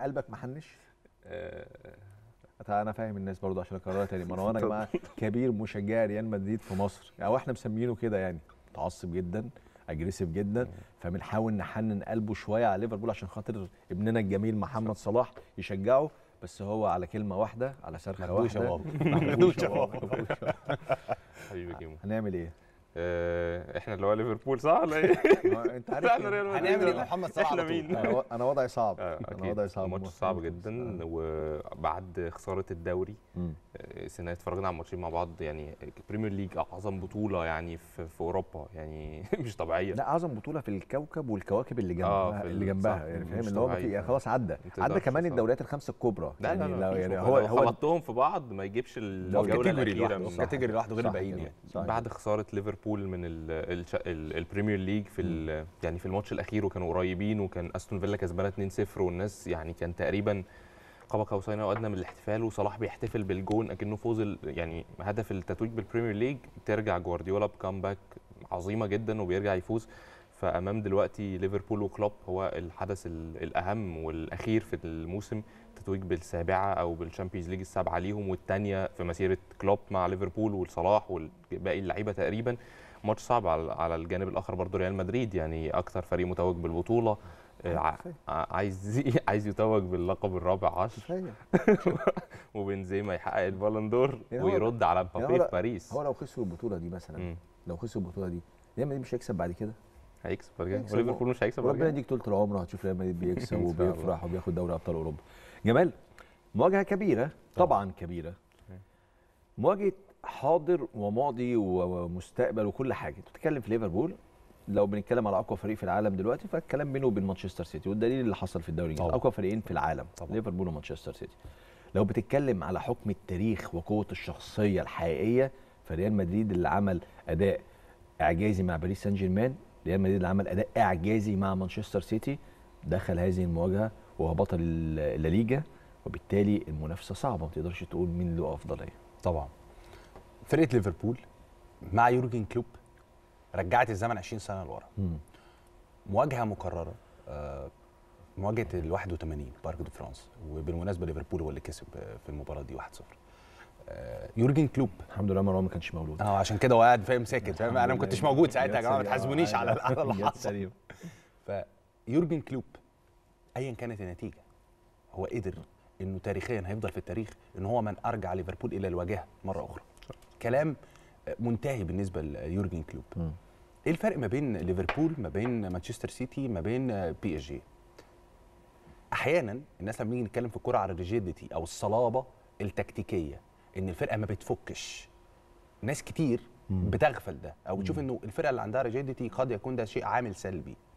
قلبك محنش آه، انا فاهم الناس برضه عشان اكررها تاني مروان يا جماعه كبير مشجع ريال مدريد في مصر او يعني احنا مسمينه كده يعني متعصب جدا اجريسيف جدا فبنحاول نحنن قلبه شويه على ليفربول عشان خاطر ابننا الجميل محمد صلاح يشجعه بس هو على كلمه واحده على صرخه واحده ما خدوش هنعمل ايه آه، احنا اللي هو ليفربول صح ولا ايه؟ انت عارف هنعمل ايه محمد صلاح احنا مين؟ انا وضعي صعب آه، انا وضعي صعب ماتش صعب جدا وبعد خساره الدوري السنه اتفرجنا على ماتشين مع بعض يعني البريمير ليج اعظم بطوله يعني في, في اوروبا يعني مش طبيعيه لا اعظم بطوله في الكوكب والكواكب اللي جنبها آه اللي جنبها يعني فاهم اللي هو خلاص عدى عدى كمان الدوريات الخمسه الكبرى لا لا يعني لا يعني هو هو حطهم في بعض ما يجيبش الجوله الاخيره كاتيجوري لوحده غير الباقيين يعني بعد خساره ليفربول ليفربول من البريمير ليج في يعني في الماتش الاخير وكانوا قريبين وكان استون فيلا كسبانه 2-0 والناس يعني كان تقريبا قاب قوسين او ادنى من الاحتفال وصلاح بيحتفل بالجون اكنه فوز يعني هدف التتويج بالبريمير ليج ترجع جوارديولا بكامباك عظيمه جدا وبيرجع يفوز فامام دلوقتي ليفربول وكلوب هو الحدث الاهم والاخير في الموسم تتويج بالسابعه او بالشامبيونز ليج السابعه ليهم والثانيه في مسيره كلوب مع ليفربول والصلاح وباقي اللعيبه تقريبا ماتش صعب على الجانب الاخر برضه ريال مدريد يعني اكثر فريق متوج بالبطوله آه، عايز عايز يتوج باللقب الرابع عشر وبنزيما يحقق البالندور ويرد على مبابي في باريس هو لو خسروا البطوله دي مثلا لو خسروا البطوله دي ريال مدريد مش هيكسب بعد كده هيكسب فرجاني وليفربول مش هيكسب ربنا يديك طول العمر هتشوف ريال مدريد بيكسب وبيفرح وبياخد دوري ابطال اوروبا جمال مواجهه كبيره طبعا كبيره مواجهه حاضر وماضي ومستقبل وكل حاجه بتتكلم في ليفربول لو بنتكلم على اقوى فريق في العالم دلوقتي فالكلام بينه وبين مانشستر سيتي والدليل اللي حصل في الدوري الانجليزي اقوى فريقين في العالم طبعا. ليفربول ومانشستر سيتي لو بتتكلم على حكم التاريخ وقوه الشخصيه الحقيقيه فريال مدريد اللي عمل اداء اعجازي مع باريس سان جيرمان ريال مدريد اللي عمل اداء اعجازي مع مانشستر سيتي دخل هذه المواجهه وهو بطل الليجا وبالتالي المنافسه صعبه ما تقدرش تقول مين له افضليه طبعا فرقه ليفربول مع يورجن كلوب رجعت الزمن 20 سنه لورا مواجهه مكرره آه، مواجهه ال 81 بارك دو فرانس وبالمناسبه ليفربول هو اللي كسب آه، في المباراه دي 1-0 آه، يورجن كلوب الحمد لله مروان ما كانش مولود اه عشان كده هو قاعد فاهم ساكت فاهم انا ما كنتش موجود ساعتها يا جماعه ما تحاسبونيش على على أيوة. اللي حصل فيورجن كلوب ايا كانت النتيجه هو قدر انه تاريخيا هيفضل في التاريخ ان هو من ارجع ليفربول الى الواجهه مره اخرى كلام آه، منتهي بالنسبه ليورجن كلوب ايه الفرق ما بين ليفربول ما بين مانشستر سيتي ما بين آه، بي اس جي احيانا الناس لما بنيجي نتكلم في الكوره على الريجيديتي او الصلابه التكتيكيه ان الفرقه ما بتفكش ناس كتير بتغفل ده او بتشوف انه الفرقه اللي عندها ريجيديتي قد يكون ده شيء عامل سلبي